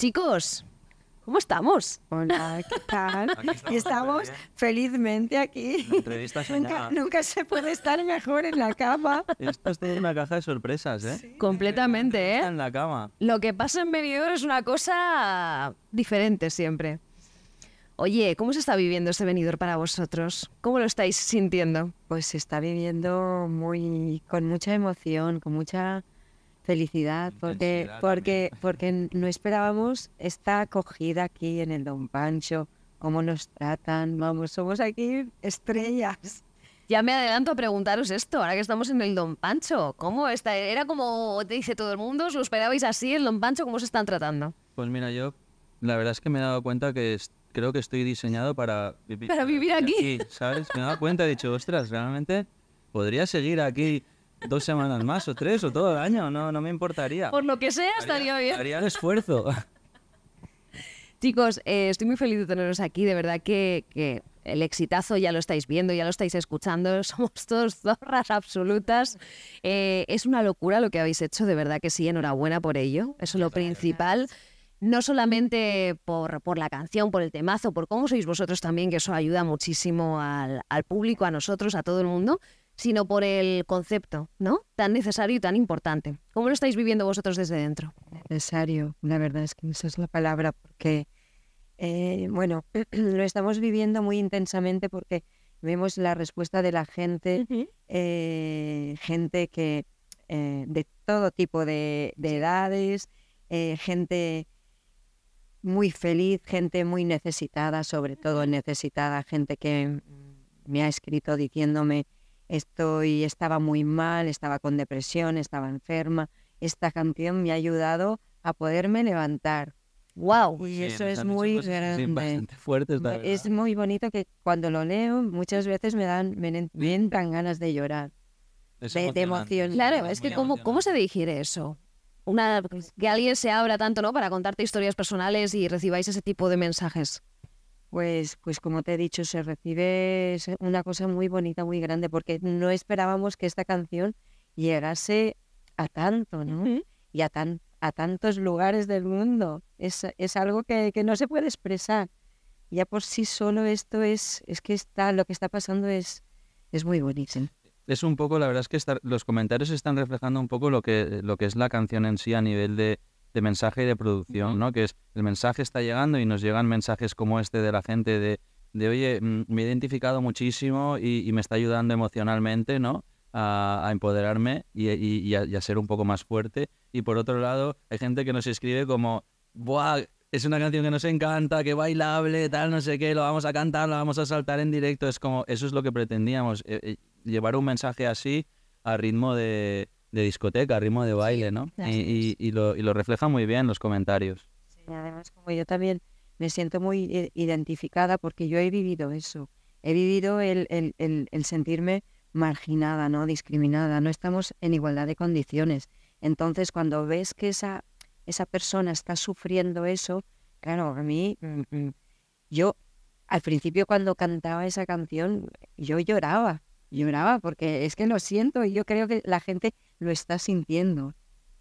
Chicos, ¿cómo estamos? Hola, ¿qué tal? Estamos felizmente aquí. Nunca, nunca, se puede estar mejor en la cama. Esto es una caja de sorpresas, ¿eh? Completamente, ¿eh? En la cama. Lo que pasa en Benidorm es una cosa diferente siempre. Oye, ¿cómo se está viviendo este venidor para vosotros? ¿Cómo lo estáis sintiendo? Pues se está viviendo muy con mucha emoción, con mucha Felicidad, porque, porque, porque no esperábamos esta acogida aquí en el Don Pancho, cómo nos tratan, vamos, somos aquí estrellas. Ya me adelanto a preguntaros esto, ahora que estamos en el Don Pancho, ¿cómo está? Era como te dice todo el mundo, ¿os lo esperabais así el Don Pancho? ¿Cómo se están tratando? Pues mira, yo la verdad es que me he dado cuenta que creo que estoy diseñado para, para vivir aquí. ¿Sabes? Me he dado cuenta, he dicho, ostras, realmente podría seguir aquí dos semanas más o tres o todo el año, no, no me importaría. Por lo que sea, estaría bien. Haría el esfuerzo. Chicos, eh, estoy muy feliz de teneros aquí, de verdad que, el exitazo ya lo estáis viendo, ya lo estáis escuchando, somos todos zorras absolutas. Eh, es una locura lo que habéis hecho, de verdad que sí, enhorabuena por ello, eso es lo principal. No solamente por, la canción, por el temazo, por cómo sois vosotros también, que eso ayuda muchísimo al, al público, a nosotros, a todo el mundo, sino por el concepto, ¿no? Tan necesario y tan importante. ¿Cómo lo estáis viviendo vosotros desde dentro? Necesario, la verdad es que esa es la palabra, porque, eh, bueno, lo estamos viviendo muy intensamente porque vemos la respuesta de la gente, eh, gente que eh, de todo tipo de edades, gente muy feliz, gente muy necesitada, sobre todo necesitada, gente que me ha escrito diciéndome estoy, estaba muy mal, estaba con depresión, estaba enferma. Esta canción me ha ayudado a poderme levantar. ¡Wow! Y eso es muy grande. fuerte, es, muy bonito que cuando lo leo muchas veces me dan me, ganas de llorar. de, emoción. Claro, es, que cómo, se digiere eso? Una, que alguien se abra tanto, ¿no? Para contarte historias personales y recibáis ese tipo de mensajes pues, pues como te he dicho, se recibe una cosa muy bonita, muy grande, porque no esperábamos que esta canción llegase a tanto, ¿no? Y a, tan, a tantos lugares del mundo. Es, algo que, no se puede expresar. Ya por sí solo esto es, es que está, lo que está pasando es, es muy bonito. Es un poco, la verdad es que los comentarios están reflejando un poco lo que, lo que es la canción en sí a nivel de, de mensaje y de producción, ¿no? Que es el mensaje está llegando y nos llegan mensajes como este de la gente de, oye, mm, me he identificado muchísimo y, me está ayudando emocionalmente, ¿no? A, empoderarme y, a, ser un poco más fuerte. Y por otro lado, hay gente que nos escribe como, ¡buah! Es una canción que nos encanta, que bailable, tal, no sé qué, lo vamos a cantar, lo vamos a saltar en directo. Es como, eso es lo que pretendíamos, eh, eh, llevar un mensaje así a ritmo de, de discoteca, ritmo de baile, ¿no? Y, lo, y, lo, refleja muy bien los comentarios. Sí, además, como yo también me siento muy eh, identificada porque yo he vivido eso, he vivido el, el sentirme marginada, ¿no? Discriminada, no estamos en igualdad de condiciones. Entonces, cuando ves que esa, esa persona está sufriendo eso, claro, a mí, mm, mm, yo al principio cuando cantaba esa canción, yo lloraba lloraba porque es que lo siento y yo creo que la gente lo está sintiendo.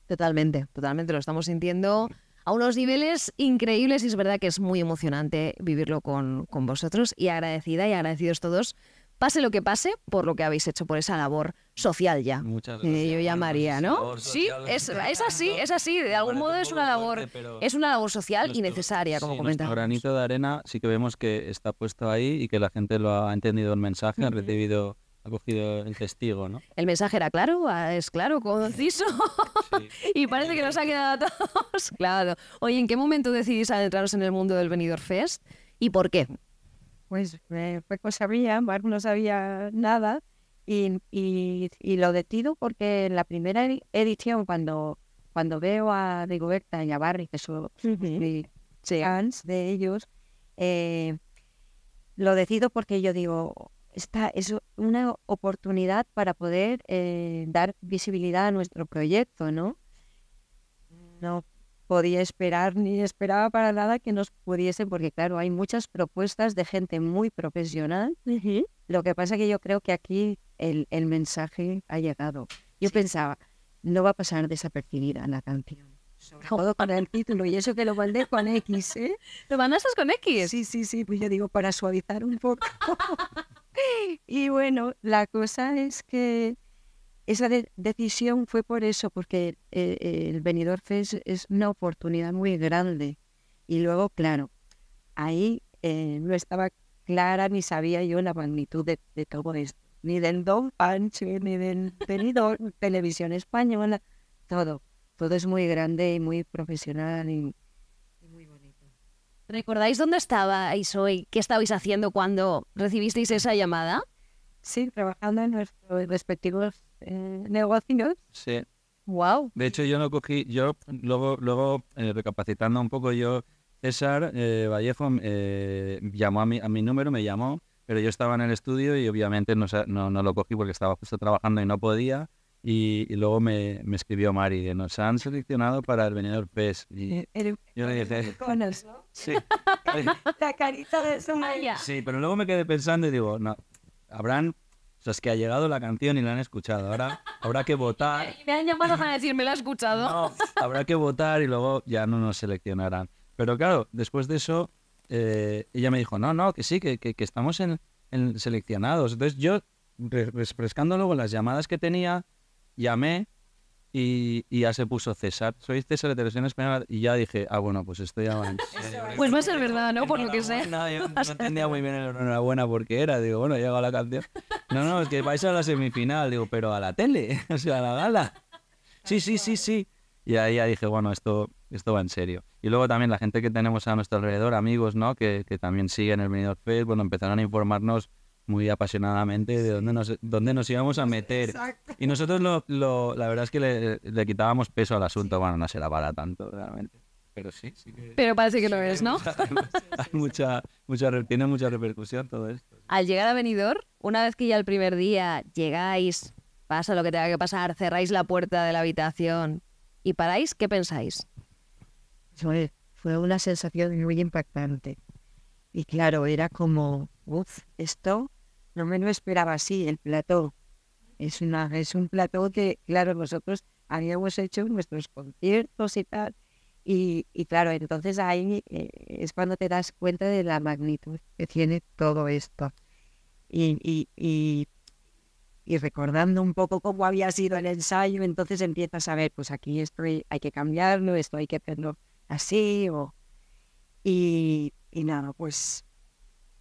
Totalmente, totalmente lo estamos sintiendo a unos niveles increíbles y es verdad que es muy emocionante vivirlo con, con vosotros y agradecida y agradecidos todos, pase lo que pase, por lo que habéis hecho, por esa labor social ya. Muchas eh, gracias. Eh, yo llamaría, ¿no? Sí, es, es, así, es así. De algún modo es una labor, es una labor social y necesaria, como comenta comentaba. granito de arena sí que vemos que está puesto ahí y que la gente lo ha entendido el mensaje, ha recibido cogido el testigo, ¿no? El mensaje era claro, ah, es claro, conciso. y parece que nos ha quedado a todos. Claro. Oye, ¿en qué momento decidís adentraros en el mundo del Benidorm Fest y por qué? Pues eh, poco sabía, no sabía nada y, lo decido porque en la primera edición, cuando, cuando veo a Rigoberta y a Barry, que son de ellos, eh, lo decido porque yo digo, esta es una oportunidad para poder eh, dar visibilidad a nuestro proyecto, ¿no? No podía esperar ni esperaba para nada que nos pudiesen, porque claro, hay muchas propuestas de gente muy profesional. Lo que pasa que yo creo que aquí el, el mensaje ha llegado. Yo pensaba, no va a pasar desapercibida la canción. Sobre todo para el título, y eso que lo mandé con X, ¿eh? ¿Lo mandaste con X? Sí, sí, sí, pues yo digo, para suavizar un poco. Y bueno, la cosa es que esa decisión fue por eso, porque eh, el venidor Fest es una oportunidad muy grande. Y luego, claro, ahí eh, no estaba clara ni sabía yo la magnitud de, de todo esto, ni del Don Pancho, ni del Venidor Televisión Española, todo. Todo es muy grande y muy profesional y, ¿Recordáis dónde estabais hoy? ¿Qué estabais haciendo cuando recibisteis esa llamada? Sí, trabajando en nuestros respectivos eh, negocios. Sí. Wow. De hecho, yo no cogí, yo luego, luego eh, recapacitando un poco, yo, César eh, Vallejo eh, llamó a mi, a mi número, me llamó, pero yo estaba en el estudio y obviamente no, no, no lo cogí porque estaba justo trabajando y no podía. Y, luego me, escribió Mari, que nos han seleccionado para el Venidor PES. Y yo le dije... Con Sí. la carita de su Sí, pero luego me quedé pensando y digo, no, habrán... O sea, es que ha llegado la canción y la han escuchado. Ahora habrá que votar. me han llamado para decirme, ¿la ha escuchado? habrá que votar y luego ya no nos seleccionarán. Pero claro, después de eso, eh, ella me dijo, no, no, que sí, que, que, estamos en, en, seleccionados. Entonces yo, refrescando luego las llamadas que tenía, llamé y, ya se puso César. Soy César de Televisión Española y ya dije, ah, bueno, pues estoy ya pues va a ser verdad, ¿no? Por lo que sé. No, yo no entendía muy bien el enhorabuena porque era. Digo, bueno, llega la canción. No, no, es que vais a la semifinal. Digo, pero a la tele, o sea, a la gala. Sí, sí, sí, sí. Y ahí ya dije, bueno, esto, esto va en serio. Y luego también la gente que tenemos a nuestro alrededor, amigos, ¿no? Que, que también siguen el Benidorm Facebook, bueno, empezaron a informarnos muy apasionadamente de dónde nos, dónde nos íbamos a meter. Y nosotros lo, la verdad es que le, quitábamos peso al asunto. Bueno, no se la para tanto realmente. Pero sí, sí Pero parece que lo es, ¿no? mucha, mucha, tiene mucha repercusión todo esto. Al llegar a venidor, una vez que ya el primer día llegáis, pasa lo que tenga que pasar, cerráis la puerta de la habitación y paráis, ¿qué pensáis? Fue, fue una sensación muy impactante. Y claro, era como, uff, esto no me esperaba así, el plató. Es, una, es un plató que, claro, nosotros habíamos hecho nuestros conciertos y tal. Y, claro, entonces ahí eh, es cuando te das cuenta de la magnitud que tiene todo esto. Y, y, recordando un poco cómo había sido el ensayo, entonces empiezas a ver, pues aquí estoy, hay que cambiarlo, esto hay que hacerlo así. O... Y, y nada, pues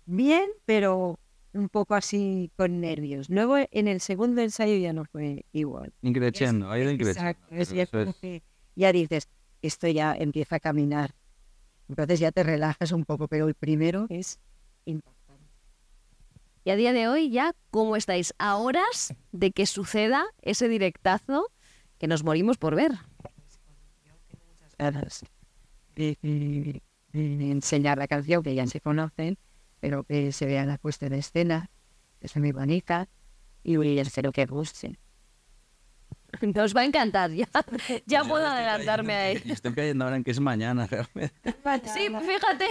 bien, pero un poco así con nervios. Luego eh, en el segundo ensayo ya no fue igual. Increciendo, ahí de increciendo. ya, ya dices, esto ya empieza a caminar. Entonces ya te relajas un poco, pero el primero es importante. Y a día de hoy ya, ¿cómo estáis? A horas de que suceda ese directazo que nos morimos por ver. Pues enseñar la canción que ya se conocen pero que se vea la puesta en escena, que se muy bonita y el cero que guste. Nos va a encantar, ya, pues ya puedo adelantarme ahí. Estoy cayendo ahora en que es mañana, realmente. Sí, fíjate.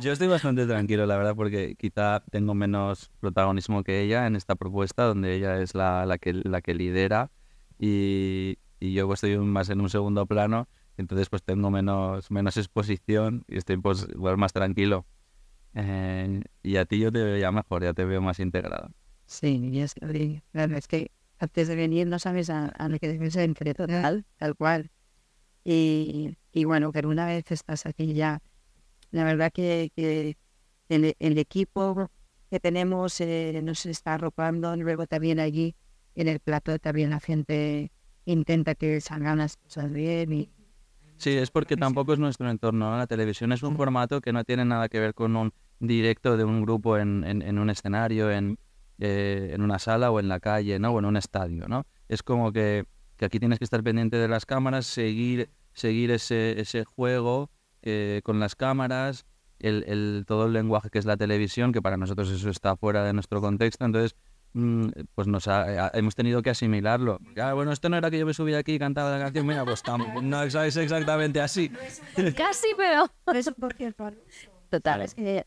Yo estoy bastante tranquilo, la verdad, porque quizá tengo menos protagonismo que ella en esta propuesta, donde ella es la, que, la que lidera y, yo pues, estoy más en un segundo plano, entonces pues tengo menos, menos exposición y estoy pues igual más tranquilo y a ti yo te veo ya mejor, ya te veo más integrado. Sí, ya es que antes de venir no sabes a, lo que debes entre total, tal cual. Y, y, bueno, pero una vez estás aquí ya, la verdad que, que el, el, equipo que tenemos eh, nos está arropando, luego también allí en el plato también la gente intenta que salgan las cosas bien y, Sí, es porque tampoco es nuestro entorno. La televisión es un formato que no tiene nada que ver con un directo de un grupo en, en, un escenario, en, eh, en una sala o en la calle, ¿no? O en un estadio, ¿no? Es como que, que aquí tienes que estar pendiente de las cámaras, seguir, seguir ese, ese juego eh, con las cámaras, el, el, todo el lenguaje que es la televisión, que para nosotros eso está fuera de nuestro contexto. Entonces, Mm, pues nos eh, hemos tenido que asimilarlo. bueno, esto no era que yo me subía aquí y cantaba la canción, mira, pues no es exactamente así. Casi, pero... Total, es que,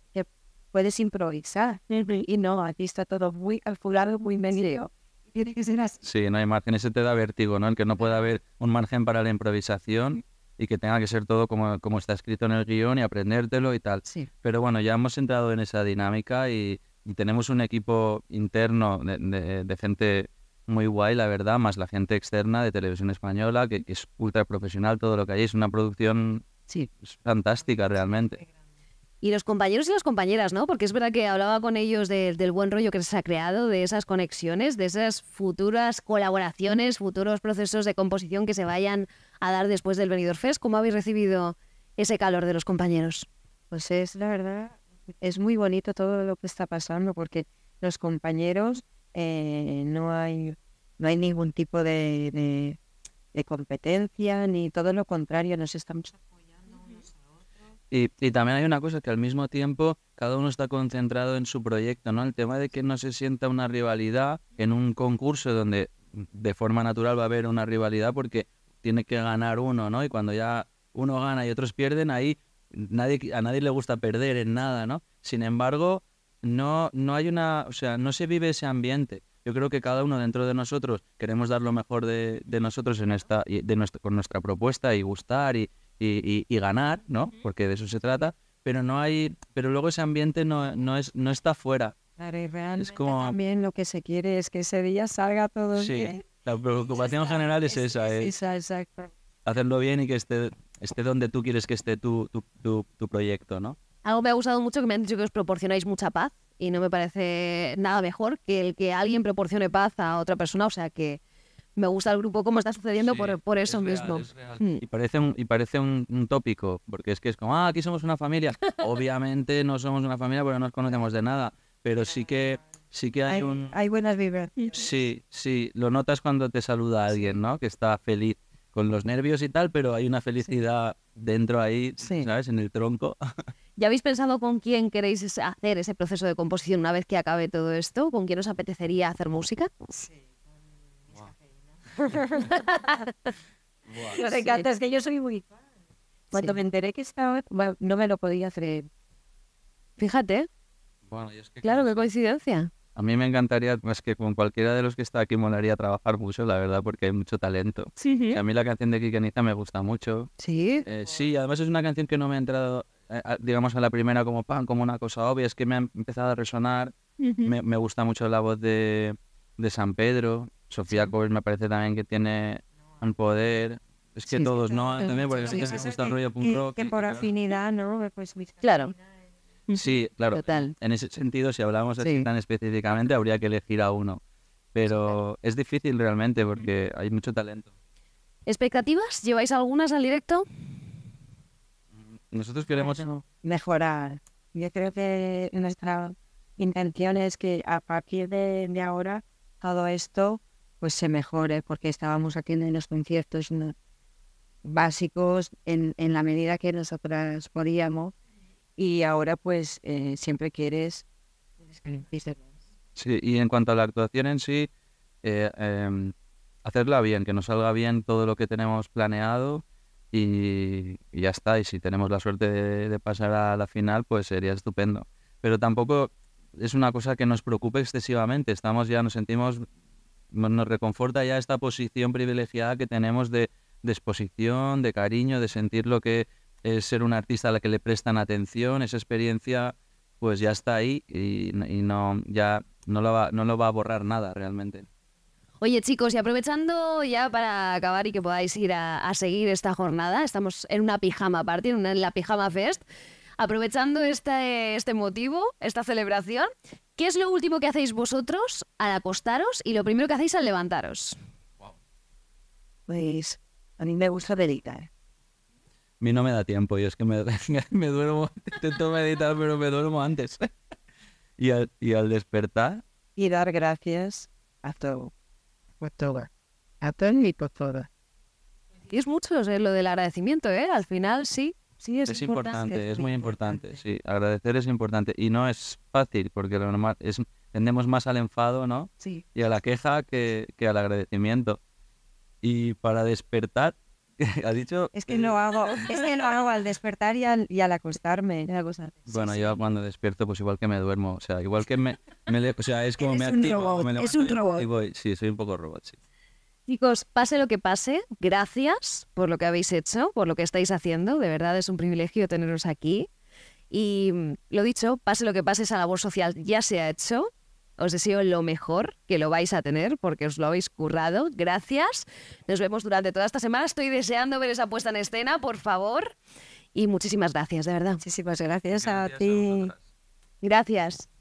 puedes improvisar. Y no, aquí está todo muy calculado, muy medido. Tiene que ser así. Sí, no hay margen. Ese te da vértigo, ¿no? El que no pueda haber un margen para la improvisación y que tenga que ser todo como, como está escrito en el guión y aprendértelo y tal. Sí. Pero bueno, ya hemos entrado en esa dinámica y, y tenemos un equipo interno de, gente muy guay, la verdad, más la gente externa de Televisión Española, que, es ultra profesional todo lo que hay, es una producción sí. fantástica realmente. Y los compañeros y las compañeras, ¿no? Porque es verdad que hablaba con ellos del buen rollo que se ha creado, de esas conexiones, de esas futuras colaboraciones, futuros procesos de composición que se vayan a dar después del Benidorm Fest. ¿Cómo habéis recibido ese calor de los compañeros? Pues es, la verdad, es muy bonito todo lo que está pasando porque los compañeros eh, no hay no hay ningún tipo de, de, competencia ni todo lo contrario, nos estamos apoyando unos a otros. Y, también hay una cosa que al mismo tiempo cada uno está concentrado en su proyecto, ¿no? El tema de que no se sienta una rivalidad en un concurso donde de forma natural va a haber una rivalidad porque tiene que ganar uno, ¿no? Y cuando ya uno gana y otros pierden, ahí nadie, a nadie le gusta perder en nada, ¿no? Sin embargo, no, no hay una, o sea, no se vive ese ambiente. Yo creo que cada uno dentro de nosotros queremos dar lo mejor de, de nosotros en esta, de con nuestra propuesta y gustar y, y, y, ganar, ¿no? Porque de eso se trata. Pero no hay, pero luego ese ambiente no, no es, no está fuera. Claro, realmente es como... también lo que se quiere es que ese día salga todo sí. bien. La preocupación general es, esa, es, Hacerlo bien y que esté esté donde tú quieres que esté tu, tu, tu, proyecto, ¿no? Algo me ha gustado mucho que me han dicho que os proporcionáis mucha paz y no me parece nada mejor que el que alguien proporcione paz a otra persona, o sea que me gusta el grupo como está sucediendo por, eso mismo. Mm. Y parece, un, y parece un, tópico, porque es que es como, ah, aquí somos una familia. Obviamente no somos una familia porque no nos conocemos de nada, pero sí que, sí que hay, hay un... Hay buenas vibras. Sí, sí, lo notas cuando te saluda alguien, ¿no? Que está feliz con los nervios y tal, pero hay una felicidad dentro ahí, ¿sabes? En el tronco. ¿Ya habéis pensado con quién queréis hacer ese proceso de composición una vez que acabe todo esto? ¿Con quién os apetecería hacer música? Sí, encanta, es que yo soy muy... Cuando me enteré que estaba... Bueno, no me lo podía hacer. Fíjate. Bueno, es claro, qué coincidencia. A mí me encantaría, más pues, que con cualquiera de los que está aquí molaría trabajar mucho, la verdad, porque hay mucho talento. Sí, a mí la canción de Kikeniza me gusta mucho. Sí. Eh, sí, además es una canción que no me ha entrado, eh, digamos, en la primera como pan, como una cosa obvia, es que me ha empezado a resonar. me, gusta mucho la voz de, San Pedro. Sofía sí. me parece también que tiene un poder. Es que todos, ¿no? También porque es que gusta el rollo punk rock. Que por afinidad, ¿no? Pues, claro. Sí, claro. En ese sentido, si hablábamos así tan específicamente, habría que elegir a uno. Pero es difícil realmente porque hay mucho talento. ¿Expectativas? ¿Lleváis algunas al directo? Nosotros queremos mejorar. Yo creo que nuestra intención es que a partir de, ahora todo esto pues se mejore porque estábamos aquí en los conciertos básicos en la medida que nosotras podíamos y ahora pues eh, siempre quieres mm. Sí, y en cuanto a la actuación en sí, eh, em, hacerla bien, que nos salga bien todo lo que tenemos planeado y, ya está. Y si tenemos la suerte de, pasar a la final, pues sería estupendo. Pero tampoco es una cosa que nos preocupe excesivamente. Estamos ya, nos sentimos, nos reconforta ya esta posición privilegiada que tenemos de, de exposición, de cariño, de sentir lo que es eh, ser un artista a la que le prestan atención, esa experiencia pues ya está ahí y, no, ya no lo, va, a borrar nada realmente. Oye chicos, y aprovechando ya para acabar y que podáis ir a, seguir esta jornada, estamos en una pijama party, en, una, la pijama fest, aprovechando este, motivo, esta celebración, ¿qué es lo último que hacéis vosotros al acostaros y lo primero que hacéis al levantaros? Pues a mí me gusta ¿eh? mí no me da tiempo, yo es que me, me duermo, intento meditar, pero me duermo antes. Y al, y al despertar... Y dar gracias a todo, pues todo, a todo y por todo. Y es mucho lo del agradecimiento, ¿eh? Al final sí, sí es, importante, Es muy importante, sí. Agradecer es importante y no es fácil porque lo normal es, tendemos más al enfado, ¿no? Sí. Y a la queja que, que al agradecimiento. Y para despertar Es que lo hago, hago al despertar y al, y acostarme. cosa. Bueno, yo cuando despierto, pues igual que me duermo. O sea, igual que me, o es como me activo. es un robot. Sí, soy un poco robot, sí. Chicos, pase lo que pase, gracias por lo que habéis hecho, por lo que estáis haciendo. De verdad es un privilegio teneros aquí. Y mm, lo dicho, pase lo que pase, esa labor social ya se ha hecho. Os deseo lo mejor, que lo vais a tener porque os lo habéis currado. Gracias. Nos vemos durante toda esta semana. Estoy deseando ver esa puesta en escena, por favor. Y muchísimas gracias, de verdad. Muchísimas gracias, a ti. gracias.